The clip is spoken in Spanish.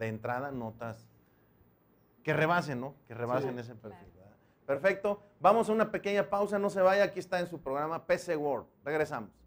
de entrada notas que rebasen, ¿no? Que rebasen ese perfil. Perfecto. Vamos a una pequeña pausa, no se vaya. Aquí está en su programa PC World. Regresamos.